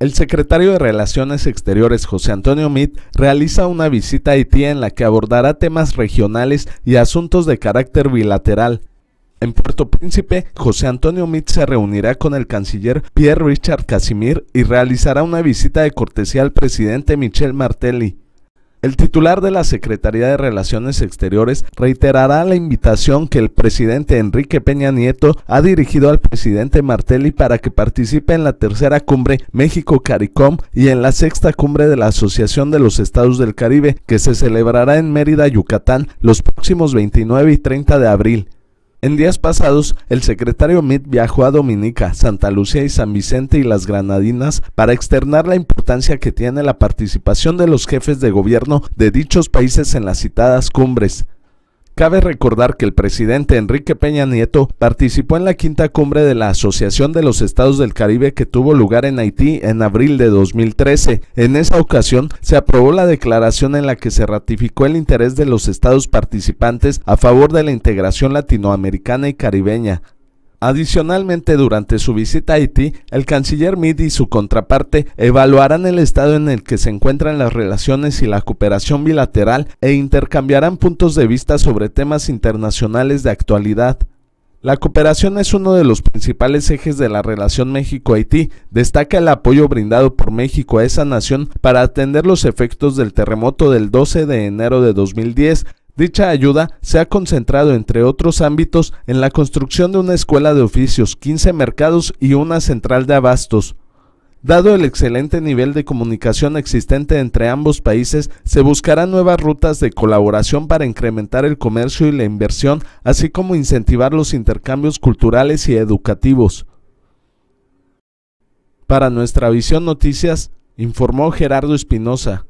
El secretario de Relaciones Exteriores José Antonio Mit realiza una visita a Haití en la que abordará temas regionales y asuntos de carácter bilateral. En Puerto Príncipe, José Antonio Mitt se reunirá con el canciller Pierre Richard Casimir y realizará una visita de cortesía al presidente Michel Martelly. El titular de la Secretaría de Relaciones Exteriores reiterará la invitación que el presidente Enrique Peña Nieto ha dirigido al presidente Martelli para que participe en la tercera cumbre México-CARICOM y en la sexta cumbre de la Asociación de los Estados del Caribe, que se celebrará en Mérida, Yucatán, los próximos 29 y 30 de abril. En días pasados, el secretario Mitt viajó a Dominica, Santa Lucía y San Vicente y las Granadinas para externar la importancia que tiene la participación de los jefes de gobierno de dichos países en las citadas cumbres. Cabe recordar que el presidente Enrique Peña Nieto participó en la quinta cumbre de la Asociación de los Estados del Caribe que tuvo lugar en Haití en abril de 2013. En esa ocasión se aprobó la declaración en la que se ratificó el interés de los estados participantes a favor de la integración latinoamericana y caribeña, Adicionalmente, durante su visita a Haití, el canciller Meade y su contraparte evaluarán el estado en el que se encuentran las relaciones y la cooperación bilateral e intercambiarán puntos de vista sobre temas internacionales de actualidad. La cooperación es uno de los principales ejes de la relación México-Haití. Destaca el apoyo brindado por México a esa nación para atender los efectos del terremoto del 12 de enero de 2010, Dicha ayuda se ha concentrado, entre otros ámbitos, en la construcción de una escuela de oficios, 15 mercados y una central de abastos. Dado el excelente nivel de comunicación existente entre ambos países, se buscarán nuevas rutas de colaboración para incrementar el comercio y la inversión, así como incentivar los intercambios culturales y educativos. Para nuestra visión noticias, informó Gerardo Espinosa.